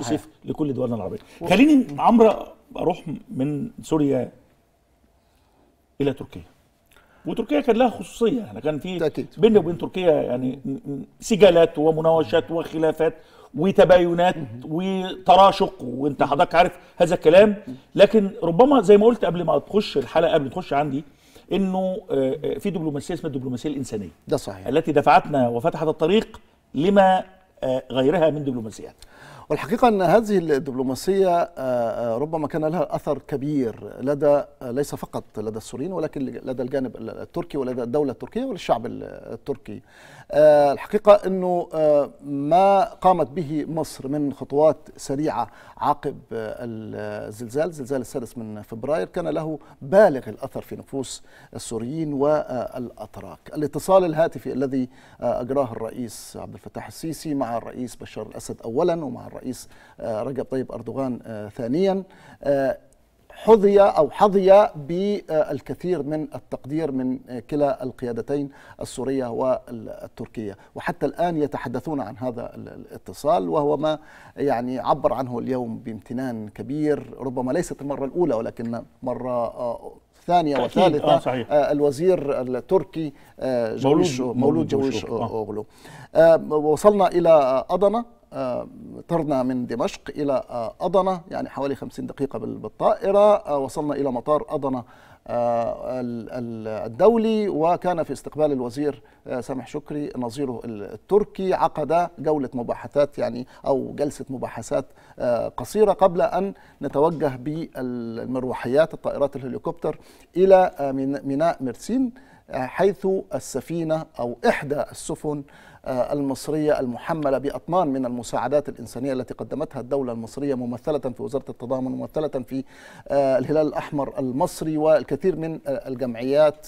سيف لكل دولنا العربيه خليني عمرو اروح من سوريا الى تركيا وتركيا كان لها خصوصيه احنا كان في بيننا وبين تركيا يعني سجالات ومناوشات وخلافات وتباينات وتراشق وانت حضرتك عارف هذا الكلام لكن ربما زي ما قلت قبل ما تخش الحلقه قبل ما تخش عندي انه آه، آه، في دبلوماسيه اسمها الدبلوماسيه الانسانيه ده صحيح التي دفعتنا وفتحت الطريق لما آه، غيرها من دبلوماسيات والحقيقة أن هذه الدبلوماسية آه، آه، ربما كان لها أثر كبير لدى آه، ليس فقط لدى السوريين ولكن لدى الجانب التركي ولدى الدولة التركية والشعب التركي الحقيقة أنه ما قامت به مصر من خطوات سريعة عقب الزلزال زلزال السادس من فبراير كان له بالغ الأثر في نفوس السوريين والأتراك الاتصال الهاتفي الذي أجراه الرئيس عبد الفتاح السيسي مع الرئيس بشار الأسد أولا ومع الرئيس الرئيس آه، رجب طيب أردوغان آه، ثانيا آه، حظي أو حظي بالكثير من التقدير من كلا القيادتين السورية والتركية وحتى الآن يتحدثون عن هذا الاتصال وهو ما يعني عبر عنه اليوم بامتنان كبير ربما ليست المرة الأولى ولكن مرة ثانية وثالثة آه صحيح. الوزير التركي جوش مولود, مولود جويش أوغلو آه. وصلنا إلى أضنة طرنا من دمشق إلى أضنة يعني حوالي 50 دقيقة بالطائرة آه، وصلنا إلى مطار أضنة آه، الدولي وكان في استقبال الوزير آه، سامح شكري نظيره التركي عقد جولة مباحثات يعني أو جلسة مباحثات قصيرة قبل أن نتوجه بالمروحيات الطائرات الهليكوبتر إلى ميناء مرسين حيث السفينة أو إحدى السفن آه، المصرية المحملة بأطنان من المساعدات الإنسانية التي قدمتها الدولة المصرية ممثلة في وزارة التضامن ممثلة في آه، الهلال الأحمر المصري والكثير من آه، الجمعيات